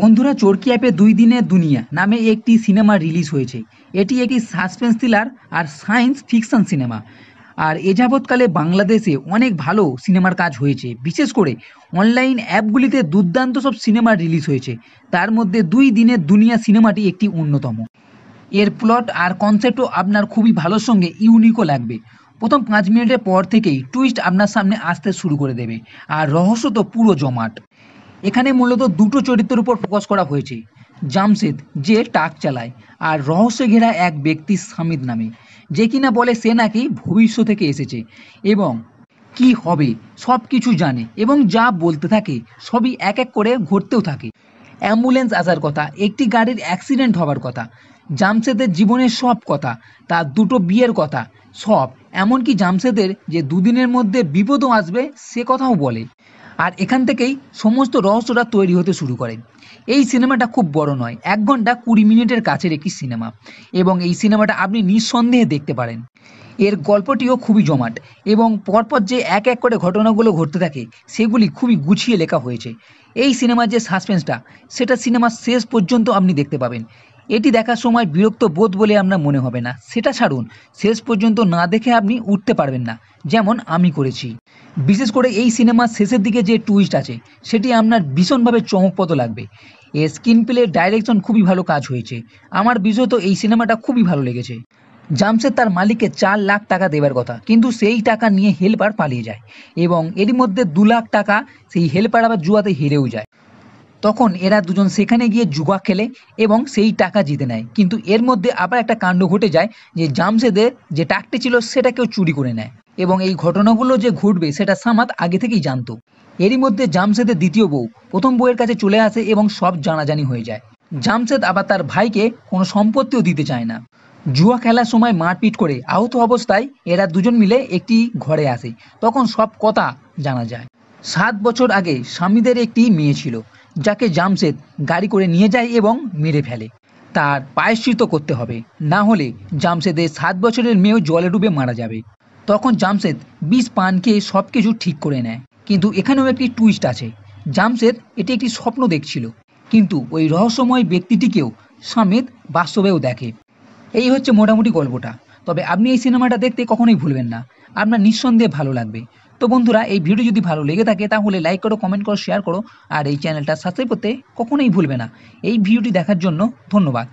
বন্ধুরা চরকি অ্যাপে দুই দিনের দুনিয়া নামে একটি সিনেমা রিলিজ হয়েছে এটি একটি সাসপেন্স থ্রিলার আর সায়েন্স ফিকশন সিনেমা আর এ যাবৎকালে বাংলাদেশে অনেক ভালো সিনেমার কাজ হয়েছে বিশেষ করে অনলাইন অ্যাপগুলিতে দুর্দান্ত সব সিনেমা রিলিজ হয়েছে তার মধ্যে দুই দিনের দুনিয়া সিনেমাটি একটি অন্যতম এর প্লট আর কনসেপ্টও আপনার খুবই ভালোর সঙ্গে ইউনিকও লাগবে প্রথম পাঁচ মিনিটের পর থেকেই টুইস্ট আপনার সামনে আসতে শুরু করে দেবে আর রহস্য তো পুরো জমাট এখানে মূলত দুটো চরিত্রের উপর ফোকাস করা হয়েছে জামশেদ যে টাক চালায় আর রহস্য ঘেরা এক ব্যক্তি সামিদ নামে যে কিনা বলে সে নাকি ভবিষ্য থেকে এসেছে এবং কি হবে সব কিছু জানে এবং যা বলতে থাকে সবই এক এক করে ঘটতেও থাকে অ্যাম্বুলেন্স আসার কথা একটি গাড়ির অ্যাক্সিডেন্ট হবার কথা জামশেদের জীবনের সব কথা তার দুটো বিয়ের কথা সব এমনকি জামশেদের যে দুদিনের মধ্যে বিপদও আসবে সে কথাও বলে আর এখান থেকেই সমস্ত রহস্যটা তৈরি হতে শুরু করে এই সিনেমাটা খুব বড় নয় এক ঘন্টা কুড়ি মিনিটের কাছের একটি সিনেমা এবং এই সিনেমাটা আপনি নিঃসন্দেহে দেখতে পারেন এর গল্পটিও খুবই জমাট এবং পরপর যে এক এক করে ঘটনাগুলো ঘটতে থাকে সেগুলি খুবই গুছিয়ে লেখা হয়েছে এই সিনেমার যে সাসপেন্সটা সেটা সিনেমার শেষ পর্যন্ত আপনি দেখতে পাবেন এটি দেখার সময় বিরক্ত বোধ বলে আপনার মনে হবে না সেটা ছাড়ুন শেষ পর্যন্ত না দেখে আপনি উঠতে পারবেন না যেমন আমি করেছি বিশেষ করে এই সিনেমার শেষের দিকে যে টুইস্ট আছে সেটি আপনার ভীষণভাবে চমকপ্রদ লাগবে এ স্ক্রিন প্লে ডাইরেকশন খুবই ভালো কাজ হয়েছে আমার বিশেষত এই সিনেমাটা খুবই ভালো লেগেছে জামশেদ তার মালিককে চার লাখ টাকা দেবার কথা কিন্তু সেই টাকা নিয়ে হেল্পার পালিয়ে যায় এবং এরই মধ্যে দু লাখ টাকা সেই হেল্পার আবার জুয়াতে হেরেও যায় তখন এরা দুজন সেখানে গিয়ে জুয়া খেলে এবং সেই টাকা জিতে নেয় কিন্তু এর মধ্যে আবার একটা কাণ্ড ঘটে যায় যে জামশেদের যে টাকটি ছিল সেটা কেউ চুরি করে নেয় এবং এই ঘটনাগুলো যে ঘটবে সেটা সামাদ আগে থেকেই জানতো এরই মধ্যে জামশেদের দ্বিতীয় বউ প্রথম বউয়ের কাছে চলে আসে এবং সব জানাজানি হয়ে যায় জামশেদ আবার তার ভাইকে কোনো সম্পত্তিও দিতে চায় না জুয়া খেলার সময় মারপিট করে আহত অবস্থায় এরা দুজন মিলে একটি ঘরে আসে তখন সব কথা জানা যায় সাত বছর আগে স্বামীদের একটি মেয়ে ছিল যাকে জামশেদ গাড়ি করে নিয়ে যায় এবং মেরে ফেলে তার পায়শ্চিত করতে হবে না হলে জামশেদের সাত বছরের মেয়েও জলে ডুবে মারা যাবে তখন জামশেদ বিষ পান খেয়ে সব কিছু ঠিক করে নেয় কিন্তু এখানেও একটি টুইস্ট আছে জামশেদ এটি একটি স্বপ্ন দেখছিল কিন্তু ওই রহস্যময় ব্যক্তিটিকেও সামেদ বাস্তবেও দেখে এই হচ্ছে মোটামুটি গল্পটা তবে আপনি এই সিনেমাটা দেখতে কখনোই ভুলবেন না আপনার নিঃসন্দেহে ভালো লাগবে তো বন্ধুরা এই ভিডিও যদি ভালো লেগে থাকে তাহলে লাইক করো কমেন্ট করো শেয়ার করো আর এই চ্যানেলটা সাবস্ক্রাইব করতে কখনোই ভুলবে না এই ভিডিওটি দেখার জন্য ধন্যবাদ